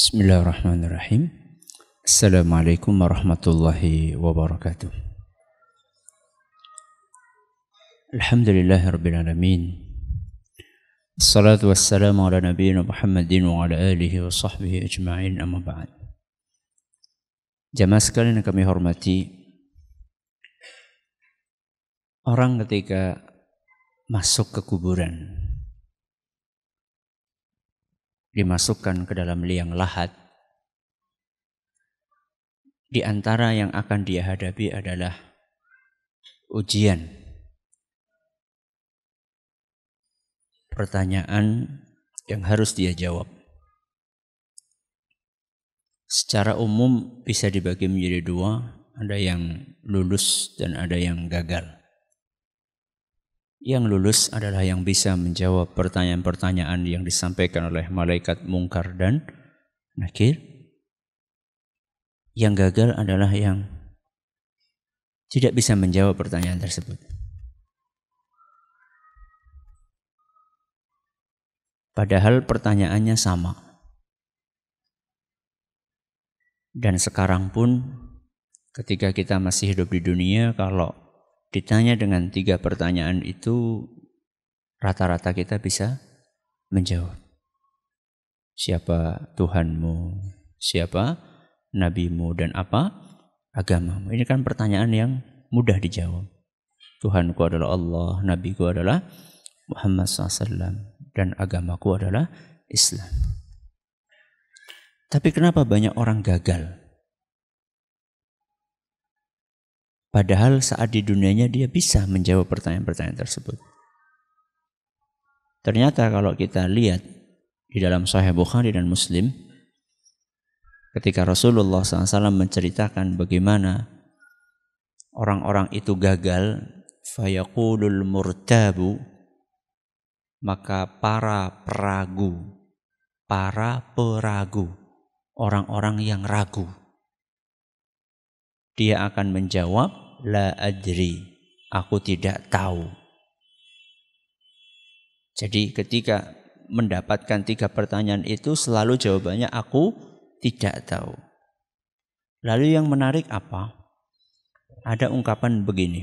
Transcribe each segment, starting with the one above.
بسم الله الرحمن الرحيم السلام عليكم ورحمة الله وبركاته الحمد لله رب العالمين الصلاة والسلام على نبينا محمد وعلى آله وصحبه أجمعين أما بعد جماعة sekalian kami هرمتي orang ketika masuk ke dimasukkan ke dalam liang lahat, di antara yang akan dia hadapi adalah ujian. Pertanyaan yang harus dia jawab. Secara umum bisa dibagi menjadi dua, ada yang lulus dan ada yang gagal. Yang lulus adalah yang bisa menjawab pertanyaan-pertanyaan yang disampaikan oleh malaikat mungkar dan nakir. Yang gagal adalah yang tidak bisa menjawab pertanyaan tersebut. Padahal pertanyaannya sama. Dan sekarang pun ketika kita masih hidup di dunia kalau ditanya dengan tiga pertanyaan itu rata-rata kita bisa menjawab. Siapa Tuhanmu? Siapa nabimu dan apa agamamu? Ini kan pertanyaan yang mudah dijawab. Tuhanku adalah Allah, nabiku adalah Muhammad SAW dan agamaku adalah Islam. Tapi kenapa banyak orang gagal Padahal saat di dunianya dia bisa menjawab pertanyaan-pertanyaan tersebut. Ternyata kalau kita lihat di dalam Sahih Bukhari dan Muslim, ketika Rasulullah SAW menceritakan bagaimana orang-orang itu gagal, fayakulul murtabu, maka para peragu, para peragu, orang-orang yang ragu dia akan menjawab, La adri, aku tidak tahu. Jadi ketika mendapatkan tiga pertanyaan itu selalu jawabannya aku tidak tahu. Lalu yang menarik apa? Ada ungkapan begini.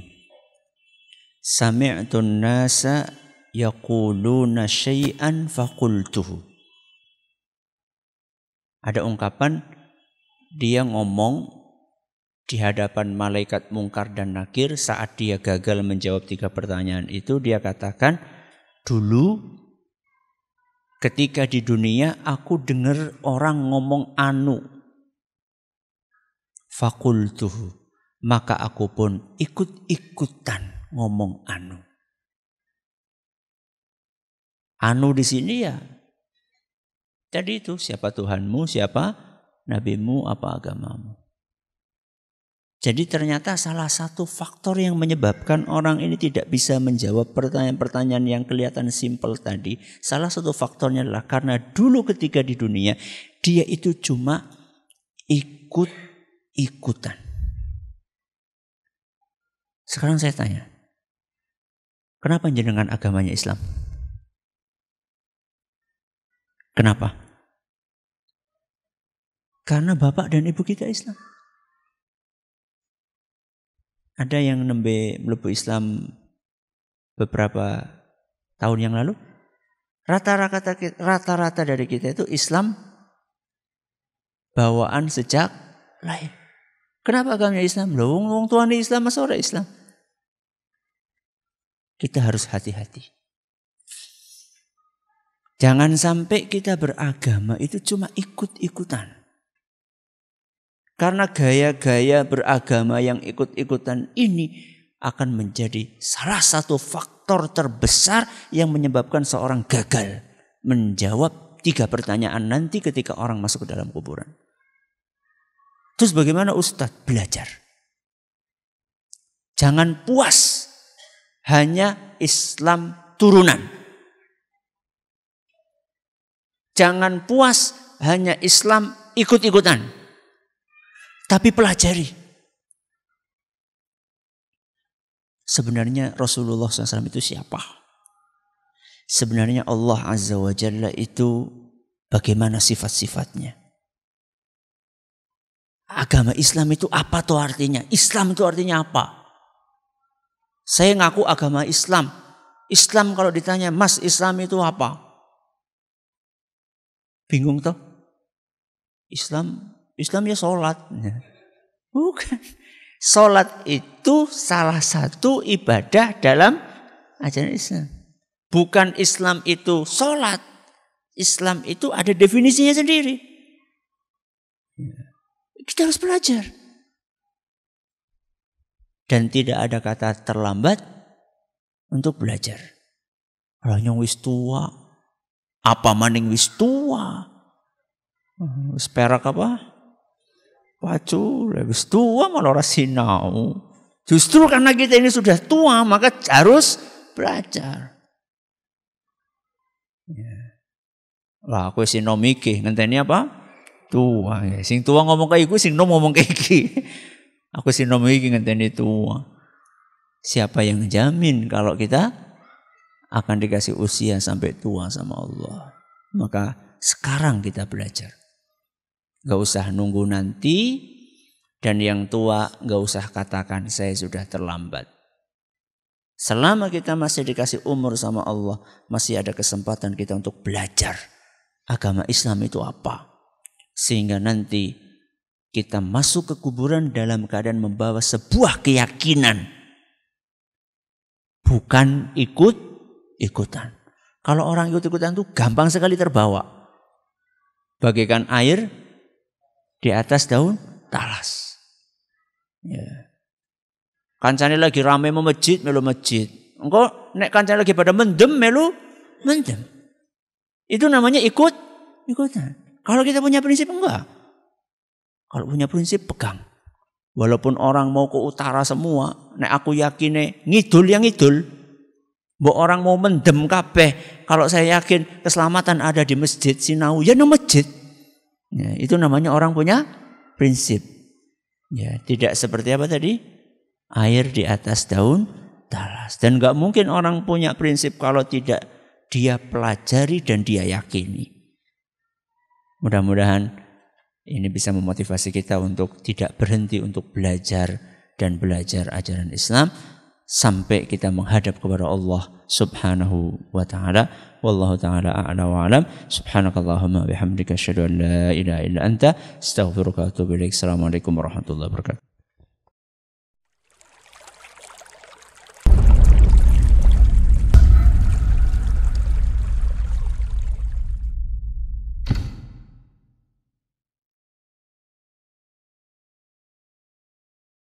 Sami'tun nasa yaquluna syai'an faqultuhu. Ada ungkapan dia ngomong di hadapan malaikat mungkar dan nakir saat dia gagal menjawab tiga pertanyaan itu dia katakan dulu ketika di dunia aku dengar orang ngomong anu fakultuhu maka aku pun ikut-ikutan ngomong anu anu di sini ya tadi itu siapa Tuhanmu siapa nabimu apa agamamu jadi ternyata salah satu faktor yang menyebabkan orang ini tidak bisa menjawab pertanyaan-pertanyaan yang kelihatan simpel tadi, salah satu faktornya adalah karena dulu ketika di dunia dia itu cuma ikut-ikutan. Sekarang saya tanya, kenapa jenengan agamanya Islam? Kenapa? Karena bapak dan ibu kita Islam ada yang nembe melebu Islam beberapa tahun yang lalu rata-rata rata-rata dari kita itu Islam bawaan sejak lahir. Kenapa agamanya Islam? Loh, wong, wong tuan di Islam masa orang Islam? Kita harus hati-hati. Jangan sampai kita beragama itu cuma ikut-ikutan. Karena gaya-gaya beragama yang ikut-ikutan ini akan menjadi salah satu faktor terbesar yang menyebabkan seorang gagal menjawab tiga pertanyaan nanti ketika orang masuk ke dalam kuburan. Terus bagaimana Ustadz belajar? Jangan puas hanya Islam turunan. Jangan puas hanya Islam ikut-ikutan. Tapi pelajari. Sebenarnya Rasulullah SAW itu siapa? Sebenarnya Allah Azza wa Jalla itu bagaimana sifat-sifatnya? Agama Islam itu apa tuh artinya? Islam itu artinya apa? Saya ngaku agama Islam. Islam kalau ditanya, mas Islam itu apa? Bingung tuh? Islam Islam ya sholat. Bukan. Sholat itu salah satu ibadah dalam ajaran Islam. Bukan Islam itu sholat. Islam itu ada definisinya sendiri. Kita harus belajar. Dan tidak ada kata terlambat untuk belajar. Orang wis tua. Apa maning wis tua? Seperak apa? pacul, habis tua malah orang sinau. Justru karena kita ini sudah tua, maka harus belajar. Ya. Lah aku nomi iki, ngenteni apa? Tua. Ya. Sing tua ngomong ke iku, sing nom ngomong ke iki. Aku sinom iki ngenteni tua. Siapa yang jamin kalau kita akan dikasih usia sampai tua sama Allah? Maka sekarang kita belajar. Gak usah nunggu nanti. Dan yang tua gak usah katakan saya sudah terlambat. Selama kita masih dikasih umur sama Allah, masih ada kesempatan kita untuk belajar agama Islam itu apa. Sehingga nanti kita masuk ke kuburan dalam keadaan membawa sebuah keyakinan. Bukan ikut-ikutan. Kalau orang ikut-ikutan itu gampang sekali terbawa. Bagaikan air di atas daun talas. Ya. Kancane lagi rame mau masjid, melu masjid. Engko nek kancane lagi pada mendem, melu mendem. Itu namanya ikut ikutan. Kalau kita punya prinsip enggak. Kalau punya prinsip pegang. Walaupun orang mau ke utara semua, nek aku yakine ngidul yang ngidul. Mbok orang mau mendem kabeh. Kalau saya yakin keselamatan ada di masjid, sinau ya nang masjid. Ya, itu namanya orang punya prinsip. Ya, tidak seperti apa tadi? Air di atas daun talas. Dan nggak mungkin orang punya prinsip kalau tidak dia pelajari dan dia yakini. Mudah-mudahan ini bisa memotivasi kita untuk tidak berhenti untuk belajar dan belajar ajaran Islam sampai kita menghadap kepada Allah subhanahu wa ta'ala wallahu ta'ala a'la wa alam subhanakallahumma bihamdika asyhadu an la ilaha illa anta astaghfiruka wa atubu ilaik assalamualaikum warahmatullahi wabarakatuh